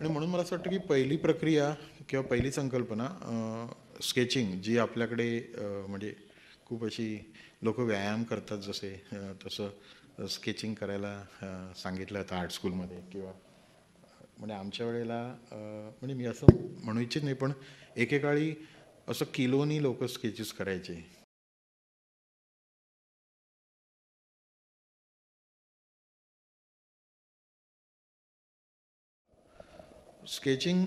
आणि म्हणून मला असं वाटतं की पहिली प्रक्रिया किंवा पहिली संकल्पना स्केचिंग जी आपल्याकडे म्हणजे खूप अशी लोक व्यायाम करतात जसे तसं स्केचिंग करायला सांगितलं होतं आर्ट स्कूलमध्ये किंवा म्हणजे आमच्या वेळेला म्हणजे मी असं म्हणू इच्छित नाही पण एकेकाळी असं किलोनी लोक स्केचेस करायचे स्केचिंग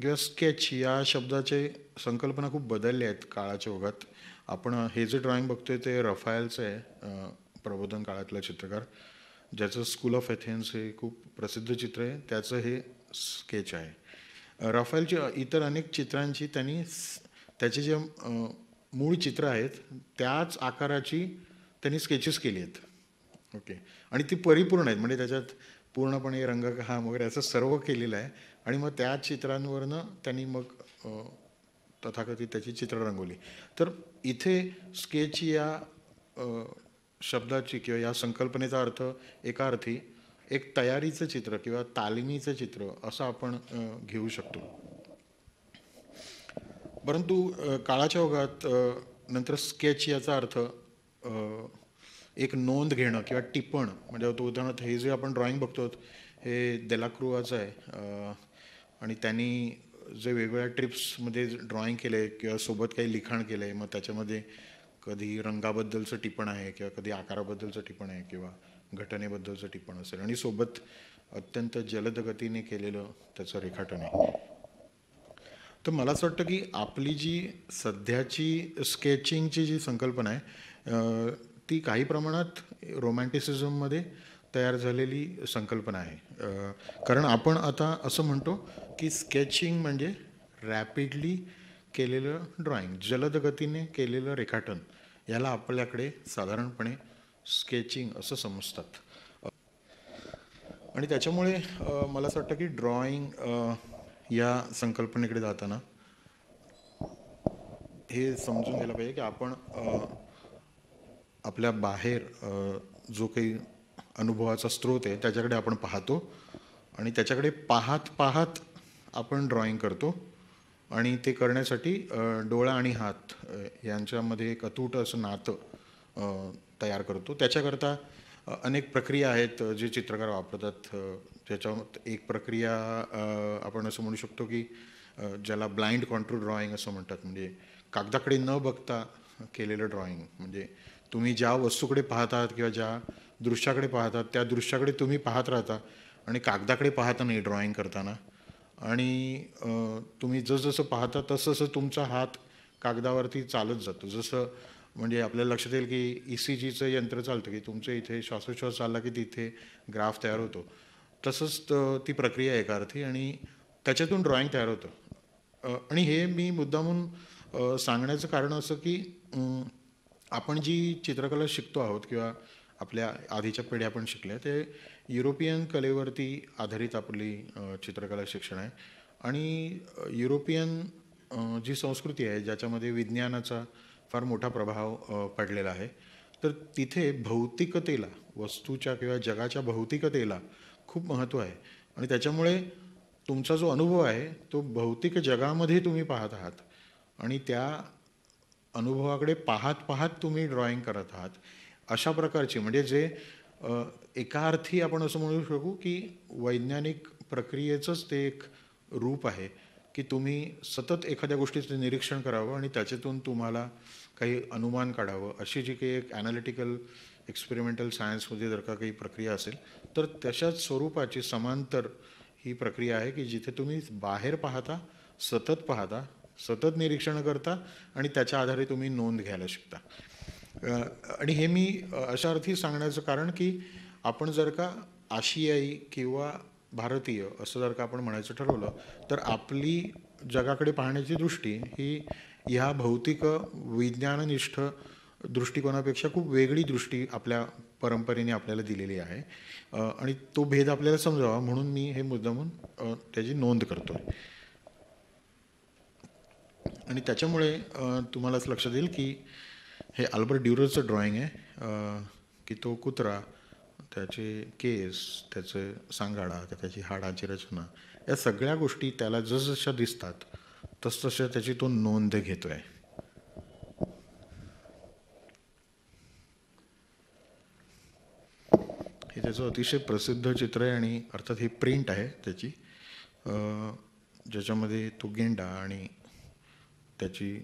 किंवा स्केच या शब्दाचे संकल्पना खूप बदलल्या आहेत काळाच्या ओघात आपण हे जे ड्रॉइंग बघतोय ते रफायलचं आहे प्रबोधन काळातला चित्रकार ज्याचं स्कूल ऑफ एथेन्स हे खूप प्रसिद्ध चित्र आहे त्याचं हे स्केच आहे रफायलची इतर अनेक चित्रांची त्यांनी त्याचे जे मूळ चित्र आहेत त्याच आकाराची त्यांनी स्केचेस केली आहेत ओके आणि ती परिपूर्ण आहेत म्हणजे त्याच्यात पूर्णपणे रंगकाम वगैरे असं सर्व केलेलं आहे आणि मग त्या चित्रांवरनं त्यांनी मग तथाकथित त्याची चित्र रंगवली तर इथे स्केच या शब्दाची किंवा या संकल्पनेचा अर्थ एका अर्थी एक तयारीचं चित्र किंवा तालिमीचं चित्र असं आपण घेऊ शकतो परंतु काळाच्या ओघात नंतर स्केच याचा अर्थ एक नोंद घेणं किंवा टिपण म्हणजे उदाहरणार्थ हे जे आपण ड्रॉइंग बघतो हे देलाक्रुवाचं आहे आणि त्यांनी जे वेगवेगळ्या ट्रिप्समध्ये ड्रॉइंग केलं आहे किंवा सोबत काही लिखाण केलं आहे मग त्याच्यामध्ये कधी रंगाबद्दलचं टिपण आहे किंवा कधी आकाराबद्दलचं टिपण आहे किंवा घटनेबद्दलचं टिपण असेल आणि सोबत अत्यंत जलद गतीने केलेलं त्याचं रेखाटन आहे तर मला असं वाटतं की आपली जी सध्याची स्केचिंगची जी संकल्पना आहे ती काही प्रमाणात रोमॅन्टिसिझममध्ये तयार झालेली संकल्पना आहे कारण आपण आता असं म्हणतो की स्केचिंग म्हणजे रॅपिडली केलेलं ड्रॉइंग जलदगतीने केलेलं रेखाटन याला आपल्याकडे साधारणपणे स्केचिंग असं समजतात आणि त्याच्यामुळे मला असं वाटतं की ड्रॉइंग या संकल्पनेकडे जाताना हे समजून घ्यायला पाहिजे की आपण आपल्या बाहेर जो काही अनुभवाचा स्रोत आहे त्याच्याकडे आपण पाहतो आणि त्याच्याकडे पाहत पाहत आपण ड्रॉईंग करतो आणि ते करण्यासाठी डोळा आणि हात यांच्यामध्ये एक अतूट असं नातं तयार करतो त्याच्याकरता अनेक प्रक्रिया आहेत जे चित्रकार वापरतात त्याच्या एक प्रक्रिया आपण असं म्हणू शकतो की ज्याला ब्लाइंड कॉन्ट्रोल ड्रॉईंग असं म्हणतात म्हणजे कागदाकडे न बघता केलेलं ड्रॉईंग म्हणजे तुम्ही ज्या वस्तूकडे पाहतात किंवा ज्या दृश्याकडे पाहतात त्या दृश्याकडे तुम्ही पाहत राहता आणि कागदाकडे पाहता नाही ड्रॉईंग करताना आणि तुम्ही जसजसं पाहता तसं तुमचा हात कागदावरती चालत जातो जसं म्हणजे आपल्याला लक्षात येईल की ई सी जीचं यंत्र चालतं की तुमचं इथे श्वासोश्वास चालला की तिथे ग्राफ तयार होतो तसंच ती प्रक्रिया एका अर्थी आणि त्याच्यातून ड्रॉइंग तयार होतं आणि हे मी मुद्दामून सांगण्याचं कारण असं की आपण जी चित्रकला शिकतो आहोत किंवा आपल्या आधीच्या पिढ्या आपण शिकल्या ते युरोपियन कलेवरती आधारित आपली चित्रकला शिक्षण आहे आणि युरोपियन जी संस्कृती आहे ज्याच्यामध्ये विज्ञानाचा फार मोठा प्रभाव पडलेला आहे तर तिथे भौतिकतेला वस्तूच्या किंवा जगाच्या भौतिकतेला खूप महत्त्व आहे आणि त्याच्यामुळे तुमचा जो अनुभव आहे तो भौतिक जगामध्ये तुम्ही पाहत आहात आणि त्या अनुभवाकडे पाहत पाहत तुम्ही ड्रॉइंग करत आहात अशा प्रकारची म्हणजे जे एका अर्थी आपण असं म्हणू शकू की वैज्ञानिक प्रक्रियेचंच ते एक रूप आहे की तुम्ही सतत एखाद्या गोष्टीचं निरीक्षण करावं आणि त्याच्यातून तुम्हाला काही अनुमान काढावं अशी जी काही एक ॲनालिटिकल एक्सपेरिमेंटल सायन्समध्ये जर का काही प्रक्रिया असेल तर तशाच स्वरूपाची समांतर ही प्रक्रिया आहे की जिथे तुम्ही बाहेर पाहता सतत पाहता सतत निरीक्षण करता आणि त्याच्या आधारे तुम्ही नोंद घ्यायला शिकता आणि हे मी अशा अर्थी सांगण्याचं कारण की आपण जर का आशियाई किंवा भारतीय असं जर का आपण म्हणायचं ठरवलं तर आपली जगाकडे पाहण्याची दृष्टी ही ह्या भौतिक विज्ञाननिष्ठ दृष्टिकोनापेक्षा खूप वेगळी दृष्टी आपल्या परंपरेने आपल्याला दिलेली आहे आणि तो भेद आपल्याला समजावा म्हणून मी हे मुद्दा म्हणून त्याची नोंद करतो आणि त्याच्यामुळे तुम्हालाच लक्षात येईल की हे आल्बर्ट ड्युरोचं ड्रॉइंग आहे की तो कुत्रा त्याचे केस त्याचं सांगाडा त्याची हाडाची रचना या सगळ्या गोष्टी त्याला जसजशा दिसतात तसतशा त्याची तो नोंद घेतो आहे हे त्याचं अतिशय प्रसिद्ध चित्र आहे आणि अर्थात हे प्रिंट आहे त्याची ज्याच्यामध्ये तो गेंडा आणि त्याची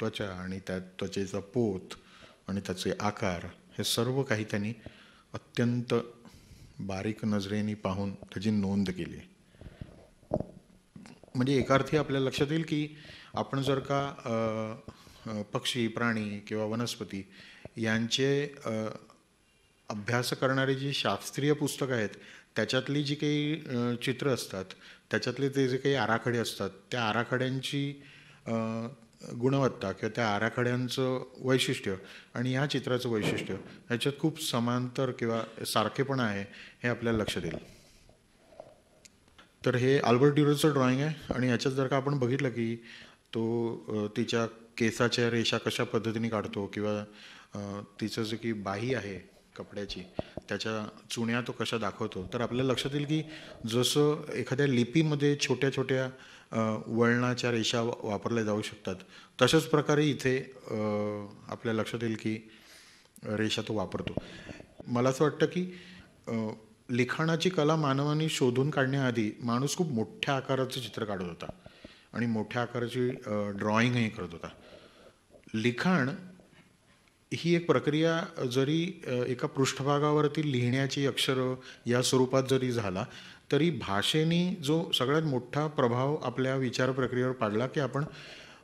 त्वचा आणि त्या त्वचेचा पोत आणि त्याचे आकार हे सर्व काही त्यांनी अत्यंत बारीक नजरेने पाहून त्याची नोंद केली म्हणजे एका अर्थी आपल्या लक्षात येईल की आपण जर का पक्षी प्राणी किंवा वनस्पती यांचे अभ्यास करणारी जी शास्त्रीय पुस्तकं आहेत त्याच्यातली जी काही चित्र असतात त्याच्यातले ते जे काही आराखडे असतात त्या आराखड्यांची गुणवत्ता किंवा त्या आराखड्यांचं वैशिष्ट्य आणि या चित्राचं वैशिष्ट्य ह्याच्यात खूप समांतर किंवा सारखेपण आहे हे आपल्याला लक्षात येईल तर हे आल्बर्ट ड्युरोचं ड्रॉइंग आहे आणि याच्यात जर का आपण बघितलं की तो तिच्या केसाच्या रेषा कशा पद्धतीने काढतो किंवा तिचं जे की बाही आहे कपड्याची त्याच्या चुण्या तो कशा दाखवतो तर आपल्याला लक्षात येईल की जसं एखाद्या लिपीमध्ये छोट्या छोट्या वळणाच्या रेषा वापरल्या जाऊ शकतात तशाच प्रकारे इथे आपल्या लक्षात येईल की रेषा तो वापरतो मला असं वाटतं की लिखाणाची कला मानवाने शोधून काढण्याआधी माणूस खूप मोठ्या आकाराचं चित्र काढत होता आणि मोठ्या आकाराची ड्रॉइंगही करत होता लिखाण ही एक प्रक्रिया जरी एका पृष्ठभागावरती लिहिण्याची अक्षर या स्वरूपात जरी झाला तरी भाषेने जो सगळ्यात मोठा प्रभाव आपल्या विचार प्रक्रियेवर पाडला की आपण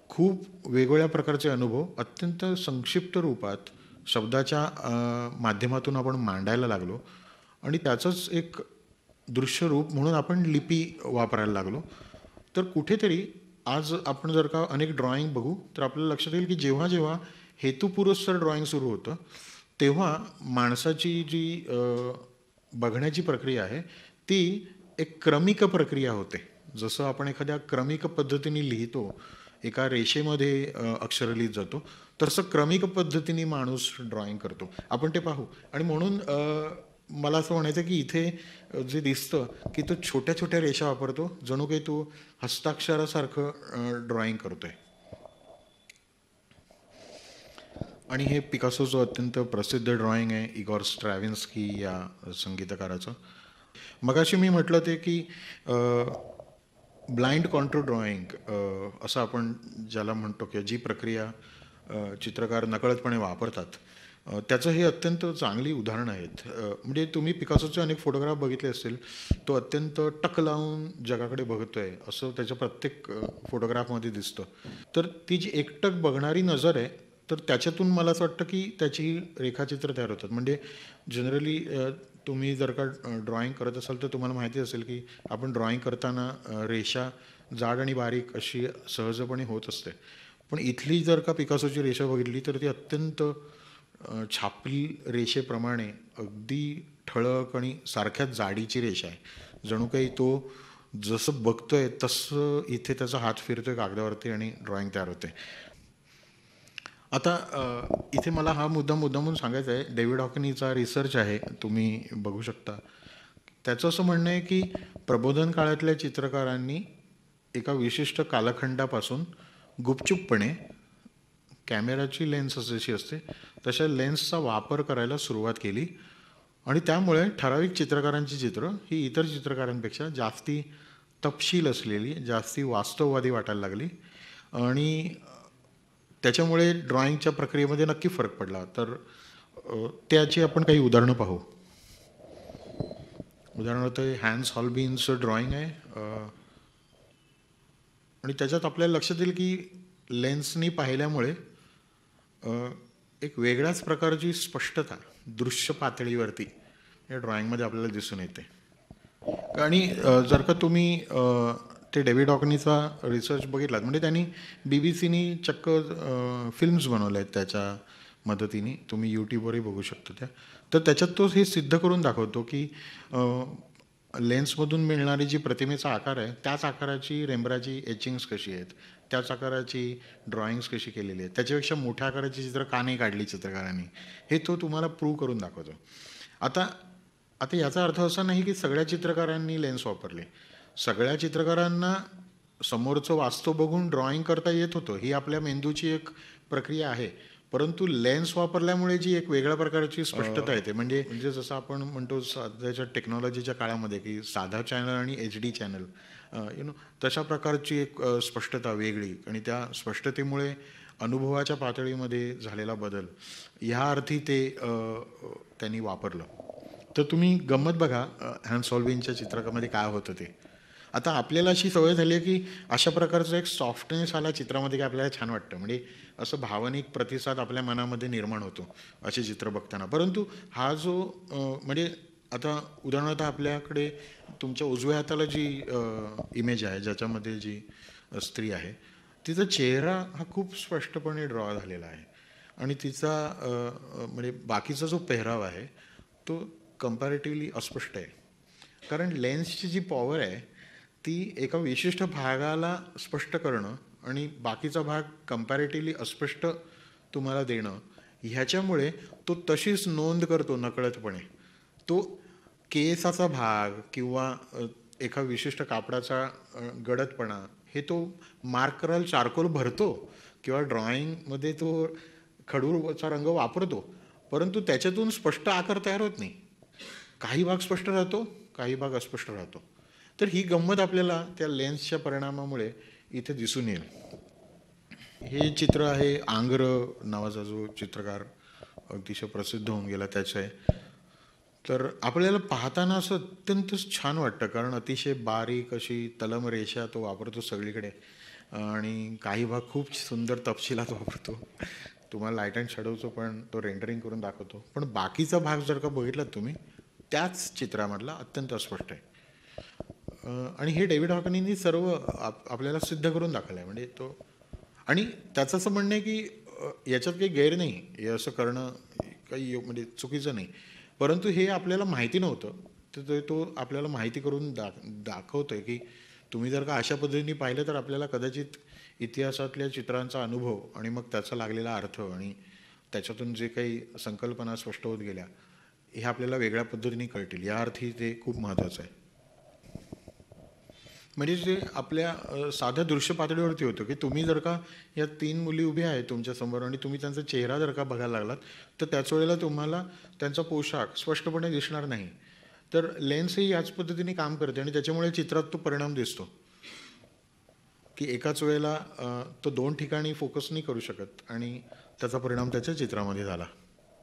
खूप वेगवेगळ्या प्रकारचे अनुभव अत्यंत संक्षिप्त रूपात शब्दाच्या माध्यमातून आपण मांडायला लागलो आणि त्याचंच एक दृश्यरूप म्हणून आपण लिपी वापरायला लागलो तर कुठेतरी आज आपण जर का अनेक ड्रॉइंग बघू तर आपल्याला लक्षात येईल की जेव्हा जेव्हा हेतुपुरस्सर ड्रॉइंग सुरू होतं तेव्हा माणसाची जी बघण्याची प्रक्रिया आहे ती एक क्रमिक प्रक्रिया होते जसं आपण एखाद्या क्रमिक पद्धतीने लिहितो एका रेषेमध्ये अक्षर लिहित जातो तसं क्रमिक पद्धतीने माणूस ड्रॉइंग करतो आपण ते पाहू आणि म्हणून मला असं म्हणायचं की इथे जे दिसतं की तो छोट्या छोट्या रेषा वापरतो जणू काही तो हस्ताक्षरासारखं ड्रॉइंग करतोय आणि हे पिकासो जो अत्यंत प्रसिद्ध ड्रॉइंग आहे इगॉर स्ट्रॅव्हिन्स्की या संगीतकाराचं मगाशी मी म्हटलं ते की ब्लाइंड कॉन्ट्रो ड्रॉइंग असं आपण ज्याला म्हणतो की जी प्रक्रिया चित्रकार नकळतपणे वापरतात त्याचं हे अत्यंत चांगली उदाहरणं आहेत म्हणजे तुम्ही पिकासोचे अनेक फोटोग्राफ बघितले असतील तो अत्यंत टक लावून जगाकडे बघतो आहे असं त्याच्या प्रत्येक फोटोग्राफमध्ये दिसतं तर ती जी एकटक बघणारी नजर आहे तर त्याच्यातून मला असं वाटतं की त्याची रेखाचित्र तयार होतात म्हणजे जनरली तुम्ही जर का ड्रॉईंग करत असाल तर तुम्हाला माहिती असेल की आपण ड्रॉईंग करताना रेषा जाड आणि बारीक अशी सहजपणे होत असते पण इथली जर का पिकासोची रेषा बघितली तर ती अत्यंत छापली रेषेप्रमाणे अगदी ठळक आणि सारख्याच जाडीची रेषा आहे जणू काही तो जसं बघतोय तसं इथे त्याचा हात फिरतोय कागदावरती आणि ड्रॉईंग तयार होते आता इथे मला हा मुद्दा मुद्दा म्हणून सांगायचा आहे डेव्हिड हॉकनीचा रिसर्च आहे तुम्ही बघू शकता त्याचं असं म्हणणं आहे की प्रबोधन काळातल्या चित्रकारांनी एका विशिष्ट कालखंडापासून गुपचूपपणे कॅमेराची लेन्स जशी असते तशा लेन्सचा वापर करायला सुरुवात केली आणि त्यामुळे ठराविक चित्रकारांची चित्र ही इतर चित्रकारांपेक्षा जास्ती तपशील असलेली जास्ती वास्तववादी वाटायला लागली आणि त्याच्यामुळे ड्रॉइंगच्या प्रक्रियेमध्ये नक्की फरक पडला तर त्याची आपण काही उदाहरणं पाहू उदाहरणार्थ हॅन्स हॉलबीन्सचं ड्रॉइंग आहे आणि त्याच्यात आपल्याला लक्षात येईल की लेन्सनी पाहिल्यामुळे एक वेगळ्याच प्रकारची स्पष्टता दृश्य पातळीवरती या ड्रॉइंगमध्ये आपल्याला दिसून येते आणि जर का तुम्ही ते डेव्हिड ऑकनीचा रिसर्च बघितलात म्हणजे त्यांनी बी बी सीनी चक्क फिल्म्स बनवल्या आहेत त्याच्या मदतीने तुम्ही यूट्यूबवरही बघू शकता त्या तर त्याच्यात तो हे सिद्ध करून दाखवतो की लेन्समधून मिळणारी जी प्रतिमेचा आकार आहे त्याच आकाराची रेंबराची एचिंग्स कशी आहेत त्याच आकाराची ड्रॉइंग्स कशी केलेली आहेत त्याच्यापेक्षा मोठ्या आकाराची चित्र का नाही काढली चित्रकारांनी हे तो तुम्हाला प्रूव्ह करून दाखवतो आता आता याचा अर्थ असा नाही की सगळ्या चित्रकारांनी लेन्स वापरले सगळ्या चित्रकारांना समोरचं वास्तव बघून ड्रॉइंग करता येत होतं ही आपल्या मेंदूची एक प्रक्रिया आहे परंतु लेन्स वापरल्यामुळे जी एक वेगळ्या प्रकारची स्पष्टता येते म्हणजे म्हणजे जसं आपण म्हणतो सध्याच्या टेक्नॉलॉजीच्या काळामध्ये की साधा चॅनल आणि H D channel you know तशा प्रकारची एक स्पष्टता वेगळी आणि त्या स्पष्टतेमुळे अनुभवाच्या पातळीमध्ये झालेला बदल ह्या अर्थी ते त्यांनी वापरलं तर तुम्ही गंमत बघा हॅन्ड सॉल्विंगच्या चित्रकामध्ये काय होतं ते आता आपल्याला अशी सवय झाली आहे की अशा प्रकारचं एक सॉफ्टनेस आला चित्रामध्ये की आपल्याला छान वाटतं म्हणजे असं भावनिक प्रतिसाद आपल्या मनामध्ये निर्माण होतो असे चित्र बघताना परंतु हा जो म्हणजे आता उदाहरणार्थ आपल्याकडे तुमच्या उजव्या हाताला जी इमेज आहे ज्याच्यामध्ये जी स्त्री आहे तिचा चेहरा हा खूप स्पष्टपणे ड्रॉ झालेला आहे आणि तिचा म्हणजे बाकीचा जो पेहराव आहे तो कम्पॅरेटिव्हली अस्पष्ट आहे कारण लेन्सची जी पॉवर आहे ती एका विशिष्ट भागाला स्पष्ट करणं आणि बाकीचा भाग कम्पॅरेटिव्हली अस्पष्ट तुम्हाला देणं ह्याच्यामुळे तो तशीच नोंद करतो नकळतपणे तो केसाचा भाग किंवा एका विशिष्ट कापडाचा गडदपणा हे तो मार्करल चारकोल भरतो किंवा ड्रॉइंगमध्ये तो खडूरचा रंग वापरतो परंतु त्याच्यातून स्पष्ट आकार तयार होत नाही काही भाग स्पष्ट राहतो काही भाग अस्पष्ट राहतो तर ही गंमत आपल्याला त्या लेन्सच्या परिणामामुळे इथे दिसून येईल हे चित्र आहे आंग्र नावाचा जो चित्रकार अतिशय प्रसिद्ध होऊन गेला त्याचं आहे तर आपल्याला पाहताना असं अत्यंत छान वाटतं कारण अतिशय बारीक अशी तलम रेषा तो वापरतो सगळीकडे आणि काही भाग खूप सुंदर तपशिलात वापरतो तुम्हाला लाईट अँड शॅडोचं पण तो रेंडरिंग करून दाखवतो पण बाकीचा भाग जर का बघितलात तुम्ही त्याच चित्रामधला अत्यंत अस्पष्ट आहे आणि हे डेव्हिड हॉकनींनी सर्व आप आपल्याला सिद्ध करून दाखवलं आहे म्हणजे तो आणि त्याचं असं म्हणणं आहे की याच्यात काही गैर नाही हे असं करणं काही म्हणजे चुकीचं नाही परंतु हे आपल्याला माहिती नव्हतं तर तो आपल्याला माहिती करून दा दाखवतो आहे की तुम्ही जर का अशा पद्धतीने पाहिलं तर आपल्याला कदाचित इतिहासातल्या चित्रांचा अनुभव आणि मग त्याचा लागलेला अर्थ आणि त्याच्यातून जे काही संकल्पना स्पष्ट होत गेल्या हे आपल्याला वेगळ्या पद्धतीने कळतील या अर्थी ते खूप महत्त्वाचं आहे म्हणजे जे आपल्या साध्या दृश्य पातळीवरती होतं की तुम्ही जर का या तीन मुली उभ्या आहेत तुमच्यासमोर आणि तुम्ही त्यांचा चेहरा जर का बघायला लागलात तर त्याच वेळेला तुम्हाला त्यांचा पोशाख स्पष्टपणे दिसणार नाही तर लेन्स याच पद्धतीने काम करते आणि त्याच्यामुळे चित्रात तो परिणाम दिसतो की एकाच वेळेला तो दोन ठिकाणी फोकस नाही करू शकत आणि त्याचा परिणाम त्याच्या चित्रामध्ये झाला